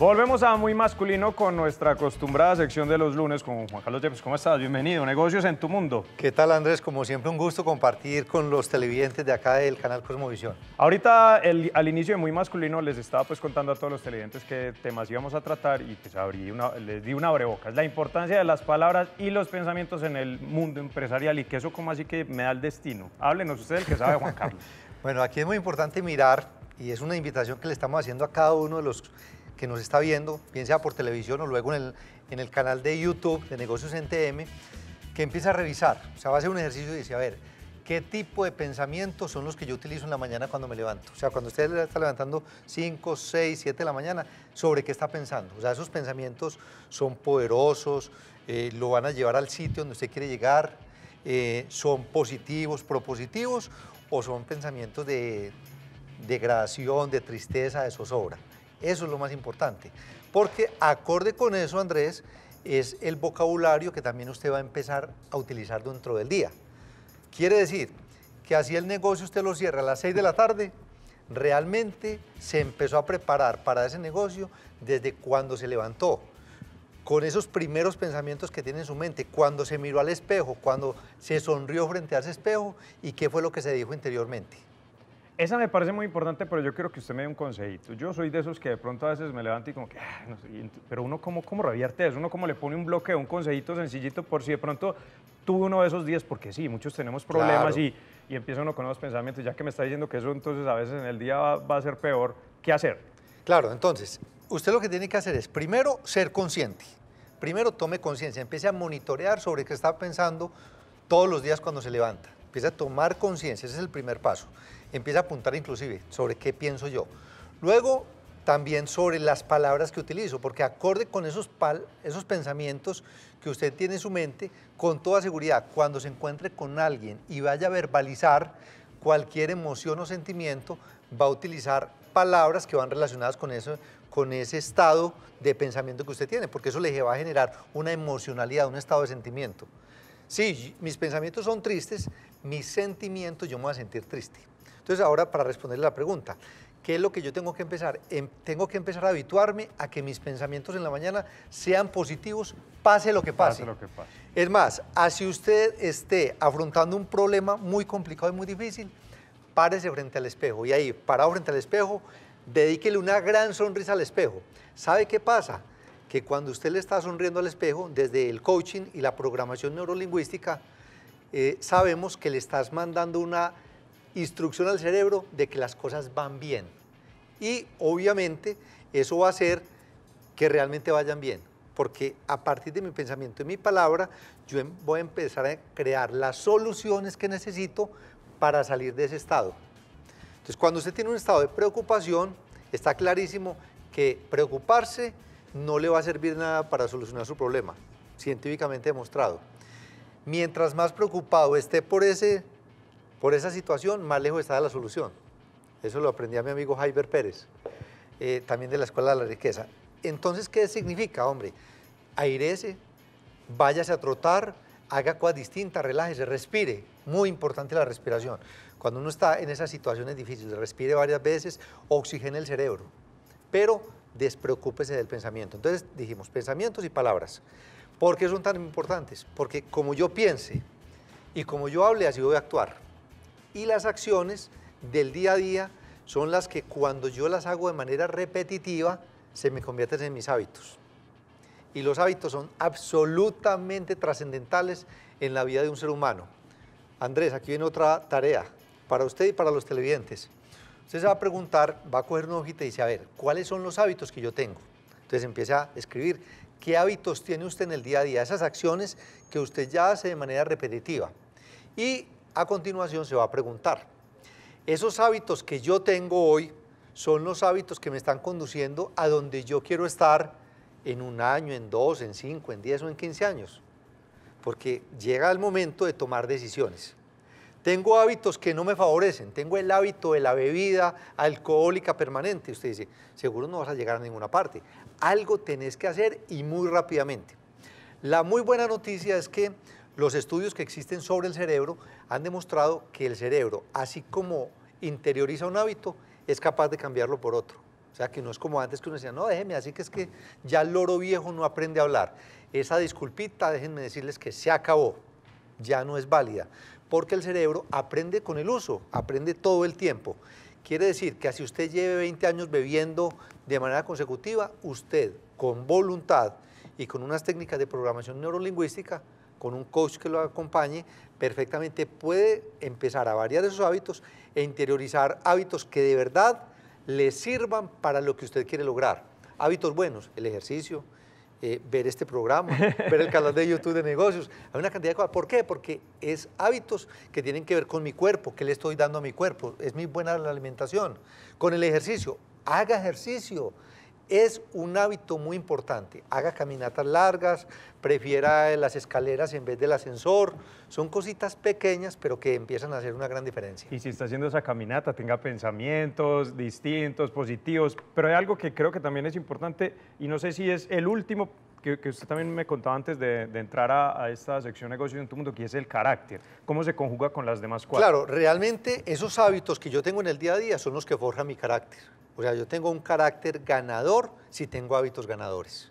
Volvemos a Muy Masculino con nuestra acostumbrada sección de los lunes con Juan Carlos Yepes. ¿Cómo estás? Bienvenido. Negocios en tu mundo. ¿Qué tal, Andrés? Como siempre, un gusto compartir con los televidentes de acá del canal Cosmovisión. Ahorita, al inicio de Muy Masculino, les estaba pues contando a todos los televidentes qué temas íbamos a tratar y pues les di una Es La importancia de las palabras y los pensamientos en el mundo empresarial y que eso como así que me da el destino. Háblenos usted el que sabe, Juan Carlos. bueno, aquí es muy importante mirar y es una invitación que le estamos haciendo a cada uno de los que nos está viendo, bien sea por televisión o luego en el, en el canal de YouTube de Negocios NTM, que empieza a revisar. O sea, va a hacer un ejercicio y dice, a ver, ¿qué tipo de pensamientos son los que yo utilizo en la mañana cuando me levanto? O sea, cuando usted está levantando 5, 6, 7 de la mañana, ¿sobre qué está pensando? O sea, esos pensamientos son poderosos, eh, lo van a llevar al sitio donde usted quiere llegar, eh, son positivos, propositivos, o son pensamientos de degradación, de tristeza, de zozobra. Eso es lo más importante. Porque acorde con eso, Andrés, es el vocabulario que también usted va a empezar a utilizar dentro del día. Quiere decir que así el negocio usted lo cierra a las 6 de la tarde, realmente se empezó a preparar para ese negocio desde cuando se levantó, con esos primeros pensamientos que tiene en su mente, cuando se miró al espejo, cuando se sonrió frente a ese espejo y qué fue lo que se dijo interiormente. Esa me parece muy importante, pero yo quiero que usted me dé un consejito. Yo soy de esos que de pronto a veces me levanto y como que, ah, pero uno cómo, cómo revierte eso, uno como le pone un bloque un consejito sencillito por si de pronto tuve uno de esos días, porque sí, muchos tenemos problemas y, y empieza uno con nuevos pensamientos, ya que me está diciendo que eso entonces a veces en el día va, va a ser peor, ¿qué hacer? Claro, entonces, usted lo que tiene que hacer es primero ser consciente, primero tome conciencia, empiece a monitorear sobre qué está pensando todos los días cuando se levanta, empiece a tomar conciencia, ese es el primer paso empieza a apuntar inclusive sobre qué pienso yo. Luego, también sobre las palabras que utilizo, porque acorde con esos, pal, esos pensamientos que usted tiene en su mente, con toda seguridad, cuando se encuentre con alguien y vaya a verbalizar cualquier emoción o sentimiento, va a utilizar palabras que van relacionadas con, eso, con ese estado de pensamiento que usted tiene, porque eso le va a generar una emocionalidad, un estado de sentimiento. Si mis pensamientos son tristes, mis sentimientos yo me voy a sentir triste. Entonces, ahora para responderle la pregunta, ¿qué es lo que yo tengo que empezar? Em, tengo que empezar a habituarme a que mis pensamientos en la mañana sean positivos, pase lo que pase. lo que pase. Es más, así usted esté afrontando un problema muy complicado y muy difícil, párese frente al espejo. Y ahí, parado frente al espejo, dedíquele una gran sonrisa al espejo. ¿Sabe qué pasa? Que cuando usted le está sonriendo al espejo, desde el coaching y la programación neurolingüística, eh, sabemos que le estás mandando una instrucción al cerebro de que las cosas van bien. Y obviamente eso va a hacer que realmente vayan bien, porque a partir de mi pensamiento y mi palabra, yo em, voy a empezar a crear las soluciones que necesito para salir de ese estado. Entonces, cuando usted tiene un estado de preocupación, está clarísimo que preocuparse no le va a servir nada para solucionar su problema, científicamente demostrado. Mientras más preocupado esté por ese por esa situación, más lejos está de la solución. Eso lo aprendí a mi amigo Jaiber Pérez, eh, también de la Escuela de la Riqueza. Entonces, ¿qué significa, hombre? Airese, váyase a trotar, haga cosas distintas, relájese, respire. Muy importante la respiración. Cuando uno está en esas situaciones difíciles, respire varias veces, oxigene el cerebro, pero despreocúpese del pensamiento. Entonces dijimos pensamientos y palabras. ¿Por qué son tan importantes? Porque como yo piense y como yo hable, así voy a actuar y las acciones del día a día son las que cuando yo las hago de manera repetitiva se me convierten en mis hábitos. Y los hábitos son absolutamente trascendentales en la vida de un ser humano. Andrés, aquí viene otra tarea para usted y para los televidentes. Usted se va a preguntar, va a coger una hojita y dice, a ver, ¿cuáles son los hábitos que yo tengo? Entonces empieza a escribir qué hábitos tiene usted en el día a día, esas acciones que usted ya hace de manera repetitiva. Y a continuación se va a preguntar, ¿esos hábitos que yo tengo hoy son los hábitos que me están conduciendo a donde yo quiero estar en un año, en dos, en cinco, en diez o en quince años? Porque llega el momento de tomar decisiones. Tengo hábitos que no me favorecen. Tengo el hábito de la bebida alcohólica permanente. Usted dice, seguro no vas a llegar a ninguna parte. Algo tenés que hacer y muy rápidamente. La muy buena noticia es que los estudios que existen sobre el cerebro han demostrado que el cerebro, así como interioriza un hábito, es capaz de cambiarlo por otro. O sea, que no es como antes que uno decía, no, déjeme, así que es que ya el loro viejo no aprende a hablar. Esa disculpita, déjenme decirles que se acabó, ya no es válida, porque el cerebro aprende con el uso, aprende todo el tiempo. Quiere decir que si usted lleve 20 años bebiendo de manera consecutiva, usted con voluntad y con unas técnicas de programación neurolingüística con un coach que lo acompañe, perfectamente puede empezar a variar esos hábitos e interiorizar hábitos que de verdad le sirvan para lo que usted quiere lograr. Hábitos buenos, el ejercicio, eh, ver este programa, ver el canal de YouTube de negocios. Hay una cantidad de cosas. ¿Por qué? Porque es hábitos que tienen que ver con mi cuerpo, que le estoy dando a mi cuerpo. Es muy buena la alimentación. Con el ejercicio, haga ejercicio es un hábito muy importante. Haga caminatas largas, prefiera las escaleras en vez del ascensor. Son cositas pequeñas, pero que empiezan a hacer una gran diferencia. Y si está haciendo esa caminata, tenga pensamientos distintos, positivos. Pero hay algo que creo que también es importante, y no sé si es el último, que, usted también me contaba antes de, entrar a, esta sección negocios en tu mundo, que es el carácter. ¿Cómo se conjuga con las demás cuatro? Claro, realmente esos hábitos que yo tengo en el día a día son los que forjan mi carácter. O sea, yo tengo un carácter ganador si tengo hábitos ganadores.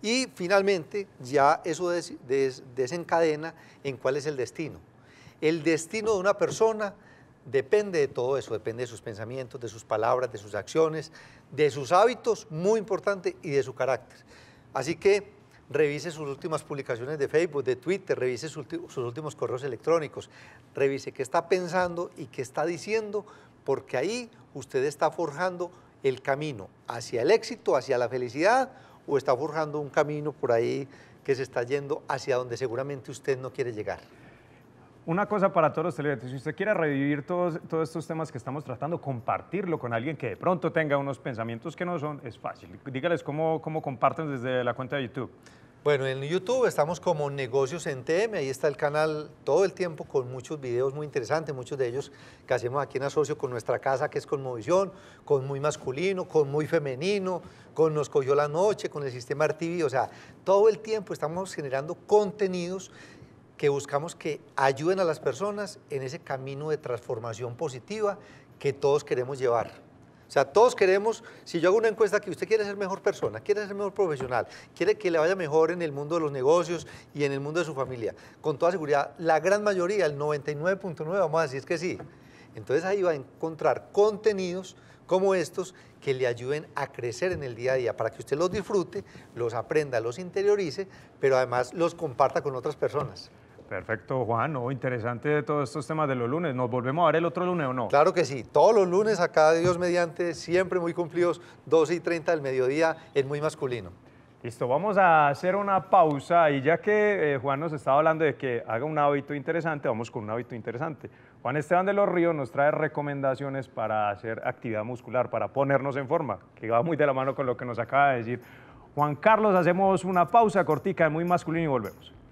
Y finalmente, ya eso desencadena en cuál es el destino. El destino de una persona depende de todo eso, depende de sus pensamientos, de sus palabras, de sus acciones, de sus hábitos, muy importante, y de su carácter. Así que revise sus últimas publicaciones de Facebook, de Twitter, revise sus últimos correos electrónicos, revise qué está pensando y qué está diciendo porque ahí usted está forjando el camino hacia el éxito, hacia la felicidad, o está forjando un camino por ahí que se está yendo hacia donde seguramente usted no quiere llegar. Una cosa para todos los televidentes, si usted quiere revivir todos, todos estos temas que estamos tratando, compartirlo con alguien que de pronto tenga unos pensamientos que no son, es fácil. Dígales cómo, cómo comparten desde la cuenta de YouTube. Bueno, en YouTube estamos como Negocios en TM, ahí está el canal todo el tiempo con muchos videos muy interesantes, muchos de ellos que hacemos aquí en asocio con nuestra casa, que es con Conmovisión, con Muy Masculino, con Muy Femenino, con Nos Cogió la Noche, con el Sistema RTV, o sea, todo el tiempo estamos generando contenidos que buscamos que ayuden a las personas en ese camino de transformación positiva que todos queremos llevar. O sea, todos queremos, si yo hago una encuesta que usted quiere ser mejor persona, quiere ser mejor profesional, quiere que le vaya mejor en el mundo de los negocios y en el mundo de su familia, con toda seguridad, la gran mayoría, el 99.9, vamos a decir que sí. Entonces ahí va a encontrar contenidos como estos que le ayuden a crecer en el día a día para que usted los disfrute, los aprenda, los interiorice, pero además los comparta con otras personas. Perfecto, Juan. No, oh, interesante todos estos temas de los lunes. ¿Nos volvemos a ver el otro lunes o no? Claro que sí. Todos los lunes acá, Dios mediante, siempre muy cumplidos, 12 y 30 del mediodía, es Muy Masculino. Listo, vamos a hacer una pausa y ya que eh, Juan nos estaba hablando de que haga un hábito interesante, vamos con un hábito interesante. Juan Esteban de los Ríos nos trae recomendaciones para hacer actividad muscular, para ponernos en forma, que va muy de la mano con lo que nos acaba de decir Juan Carlos. Hacemos una pausa cortica, muy masculino y volvemos.